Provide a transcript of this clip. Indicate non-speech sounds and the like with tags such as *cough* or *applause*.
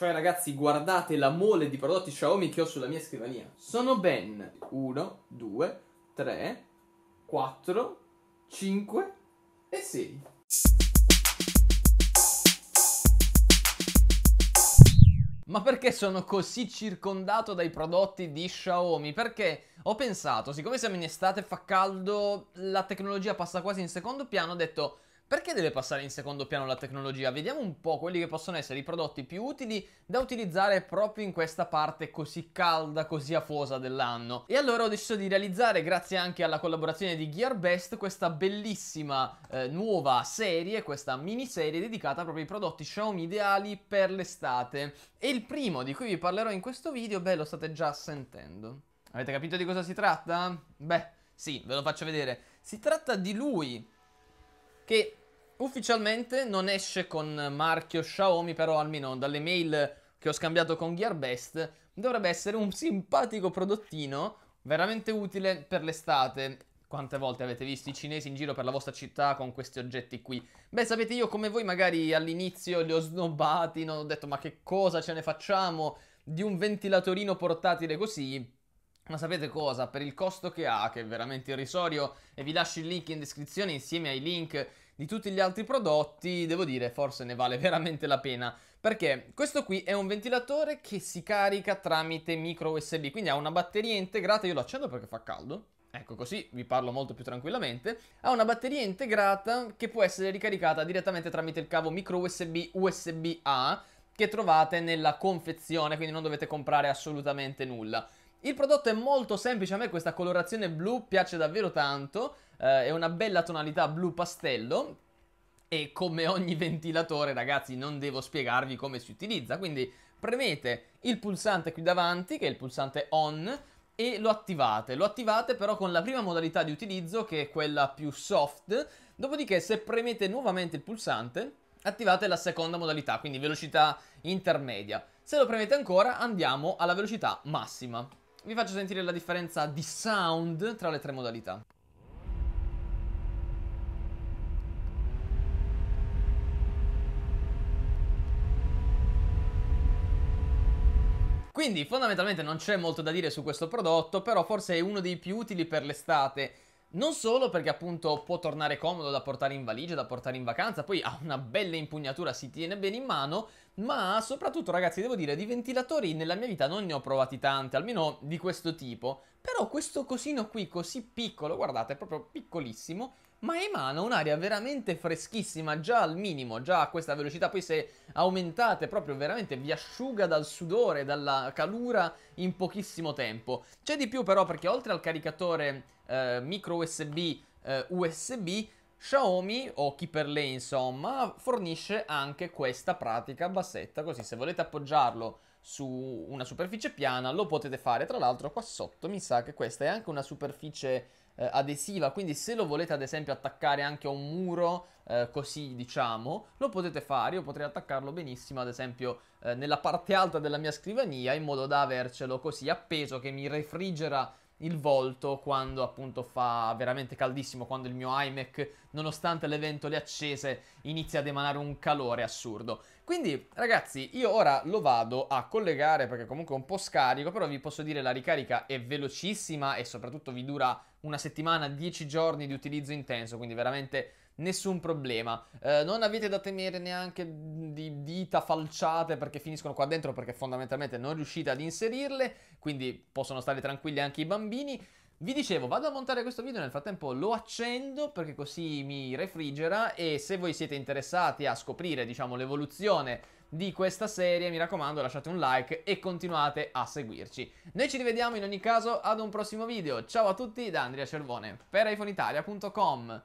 Cioè, ragazzi, guardate la mole di prodotti Xiaomi che ho sulla mia scrivania. Sono ben 1, 2, 3, 4, 5 e 6. Ma perché sono così circondato dai prodotti di Xiaomi? Perché ho pensato, siccome siamo in estate fa caldo, la tecnologia passa quasi in secondo piano, ho detto perché deve passare in secondo piano la tecnologia? Vediamo un po' quelli che possono essere i prodotti più utili da utilizzare proprio in questa parte così calda, così afosa dell'anno. E allora ho deciso di realizzare, grazie anche alla collaborazione di GearBest, questa bellissima eh, nuova serie, questa miniserie dedicata proprio ai prodotti Xiaomi ideali per l'estate. E il primo di cui vi parlerò in questo video, beh, lo state già sentendo. Avete capito di cosa si tratta? Beh, sì, ve lo faccio vedere. Si tratta di lui, che Ufficialmente non esce con marchio Xiaomi, però almeno dalle mail che ho scambiato con Gearbest, dovrebbe essere un simpatico prodottino veramente utile per l'estate. Quante volte avete visto i cinesi in giro per la vostra città con questi oggetti qui? Beh, sapete, io come voi magari all'inizio li ho snobbati, non ho detto ma che cosa ce ne facciamo di un ventilatorino portatile così, ma sapete cosa? Per il costo che ha, che è veramente irrisorio, e vi lascio il link in descrizione insieme ai link di tutti gli altri prodotti, devo dire, forse ne vale *laughs* veramente la pena. Perché questo qui è un ventilatore che si carica tramite micro USB, quindi ha una batteria integrata, io lo accendo perché fa caldo, Ecco, così vi parlo molto più tranquillamente. Ha una batteria integrata che può essere ricaricata direttamente tramite il cavo micro USB USB-A che trovate nella confezione, quindi non dovete comprare assolutamente nulla. Il prodotto è molto semplice, a me questa colorazione blu piace davvero tanto, eh, è una bella tonalità blu pastello e come ogni *laughs* ventilatore ragazzi non devo spiegarvi come si utilizza, quindi premete il pulsante qui davanti che è il pulsante on e lo attivate, lo attivate però con la prima modalità di utilizzo che è quella più soft, dopodiché se premete nuovamente il pulsante attivate la seconda modalità, quindi velocità intermedia. Se lo premete ancora andiamo alla velocità massima vi faccio sentire la differenza di sound tra le tre modalità. Quindi fondamentalmente non c'è molto da dire su questo prodotto, però forse è uno dei più utili per l'estate. Non solo perché appunto può tornare comodo da portare in valigia, da portare in vacanza, poi ha una bella impugnatura, si tiene bene in mano, ma soprattutto ragazzi devo dire di ventilatori nella mia vita non ne ho provati tanti, almeno di questo tipo, però questo cosino qui così piccolo, guardate, è proprio piccolissimo, ma emana un'aria veramente freschissima, già al minimo, già a questa velocità, poi se aumentate proprio veramente vi asciuga dal sudore, dalla calura in pochissimo tempo. C'è di più però perché oltre al caricatore eh, micro USB eh, USB Xiaomi o chi per lei insomma fornisce anche questa pratica bassetta così se volete appoggiarlo su una superficie piana lo potete fare tra l'altro qua sotto mi sa che questa è anche una superficie eh, adesiva quindi se lo volete ad esempio attaccare anche a un muro eh, così diciamo lo potete fare io potrei attaccarlo benissimo ad esempio eh, nella parte alta della mia scrivania in modo da avercelo così appeso che mi refrigera il volto quando appunto fa veramente caldissimo, quando il mio iMac, nonostante le ventole accese, inizia ad emanare un calore assurdo. Quindi ragazzi, io ora lo vado a collegare perché comunque è un po' scarico, però vi posso dire la ricarica è velocissima e soprattutto vi dura una settimana, 10 giorni di utilizzo intenso, quindi veramente nessun problema. Eh, non avete da temere neanche di dita falciate perché finiscono qua dentro perché fondamentalmente non riuscite ad inserirle, quindi possono stare tranquilli anche i bambini. Vi dicevo, vado a montare questo video, nel frattempo lo accendo perché così mi refrigera e se voi siete interessati a scoprire, diciamo, l'evoluzione di questa serie, mi raccomando lasciate un like e continuate a seguirci. Noi ci rivediamo in ogni caso ad un prossimo video. Ciao a tutti da Andrea Cervone per iPhoneitalia.com.